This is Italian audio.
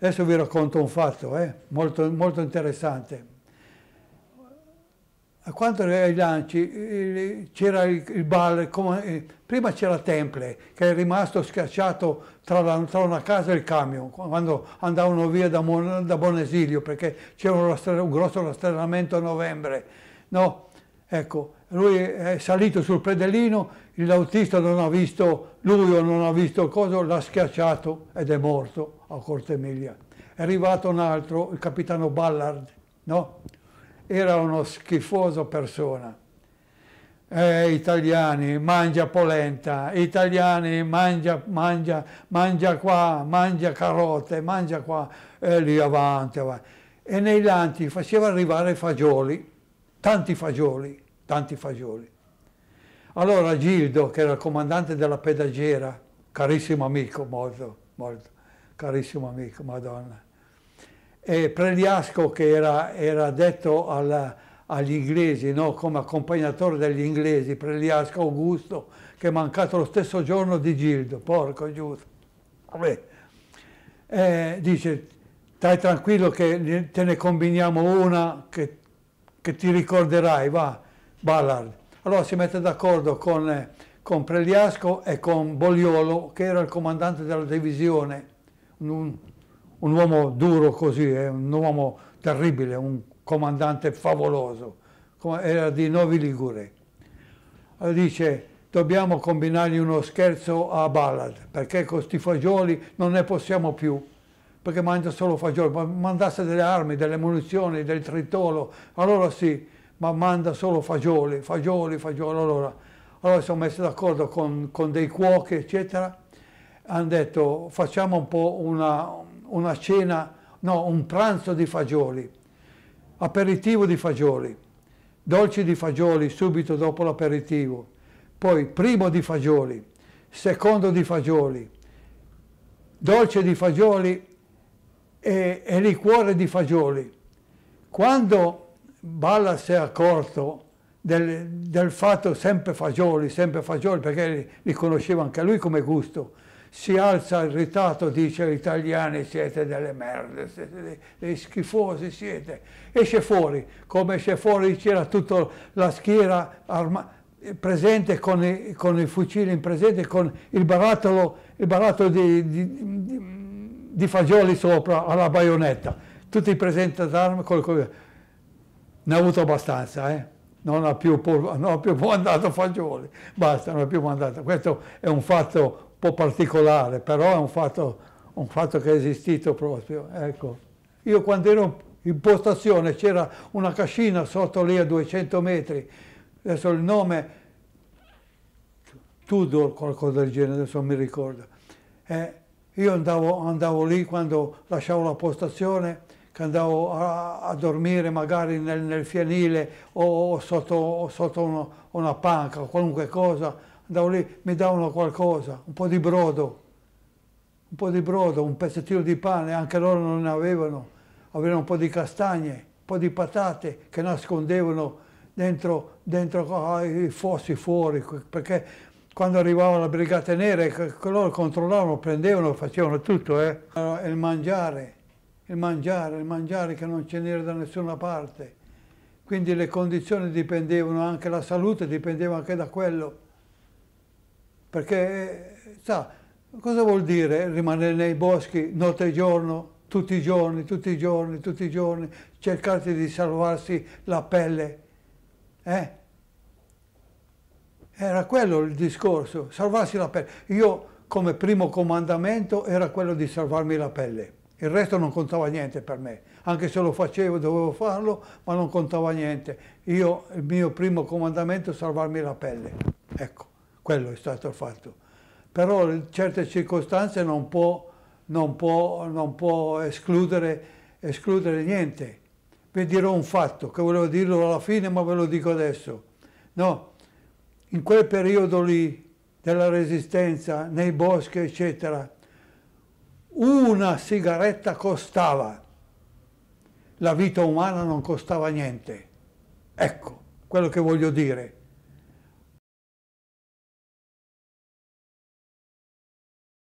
Adesso vi racconto un fatto eh, molto, molto, interessante. A quanto ai lanci c'era il, il bar, come, eh, prima c'era Temple che è rimasto schiacciato tra, la, tra, una casa e il camion quando andavano via da, Mon, da Bonesilio perché c'era un, un, grosso rastrellamento a novembre. No, ecco, lui è salito sul predellino, l'autista non ha visto lui o non ha visto cosa, l'ha schiacciato ed è morto a Corte Emilia. È arrivato un altro, il capitano Ballard, no? Era uno schifoso persona. Eh, italiani, mangia polenta, italiani, mangia, mangia, mangia qua, mangia carote, mangia qua, e eh, lì avanti, avanti. E nei lanti faceva arrivare fagioli, tanti fagioli tanti fagioli. Allora Gildo, che era il comandante della pedagiera, carissimo amico, molto, molto, carissimo amico, madonna, e Preliasco, che era, era detto alla, agli inglesi, no? come accompagnatore degli inglesi, Preliasco Augusto, che è mancato lo stesso giorno di Gildo, porco giusto. Eh, dice, stai tranquillo che te ne combiniamo una che, che ti ricorderai, va. Ballard. Allora si mette d'accordo con, eh, con Pregliasco e con Bogliolo, che era il comandante della divisione, un, un uomo duro così, eh, un uomo terribile, un comandante favoloso, era di Novi Ligure. Allora dice, dobbiamo combinargli uno scherzo a Ballard, perché con questi fagioli non ne possiamo più perché mangia solo fagioli, ma mandasse delle armi, delle munizioni, del tritolo, allora sì, ma manda solo fagioli, fagioli, fagioli. Allora, allora sono messo d'accordo con, con, dei cuochi, eccetera, hanno detto facciamo un po' una, una cena, no, un pranzo di fagioli, aperitivo di fagioli, dolci di fagioli subito dopo l'aperitivo, poi primo di fagioli, secondo di fagioli, dolce di fagioli e, e liquore di fagioli. Quando Balla si è accorto del, del, fatto sempre fagioli, sempre fagioli, perché li, conosceva anche lui come gusto. Si alza irritato, dice gli italiani siete delle merde, siete dei, dei schifosi siete. Esce fuori, come esce fuori c'era tutta la schiera armata presente con, i, con, il fucile in presente, con il barattolo, il barattolo di, di, di, fagioli sopra alla baionetta, tutti presenti ad d'arma. Col, col, ne ha avuto abbastanza, eh? non ha più, non ha più mandato fagioli, basta, non ha più mandato. Questo è un fatto un po' particolare, però è un fatto, un fatto che è esistito proprio. Ecco. Io quando ero in postazione c'era una cascina sotto lì a 200 metri, adesso il nome Tudor, qualcosa del genere, adesso mi ricordo. Eh, io andavo, andavo lì quando lasciavo la postazione, che andavo a, a dormire magari nel, nel fianile o sotto, o sotto uno, una panca qualunque cosa, andavo lì, mi davano qualcosa, un po' di brodo, un po' di brodo, un pezzettino di pane, anche loro non ne avevano, avevano un po' di castagne, un po' di patate che nascondevano dentro, dentro ah, i fossi fuori, perché quando arrivava la Brigata Nera, loro controllavano, prendevano, facevano tutto, eh. il mangiare il mangiare, il mangiare che non ce n'era da nessuna parte. Quindi le condizioni dipendevano, anche la salute dipendeva anche da quello. Perché, sa, cosa vuol dire rimanere nei boschi notte e giorno, tutti i giorni, tutti i giorni, tutti i giorni, cercare di salvarsi la pelle? Eh? Era quello il discorso, salvarsi la pelle. Io come primo comandamento era quello di salvarmi la pelle. Il resto non contava niente per me, anche se lo facevo dovevo farlo, ma non contava niente. Io, il mio primo comandamento è salvarmi la pelle. Ecco, quello è stato fatto. Però in certe circostanze non può, non può, non può escludere, escludere niente. Vi dirò un fatto, che volevo dirlo alla fine, ma ve lo dico adesso. No, in quel periodo lì della resistenza, nei boschi, eccetera, una sigaretta costava, la vita umana non costava niente. Ecco quello che voglio dire.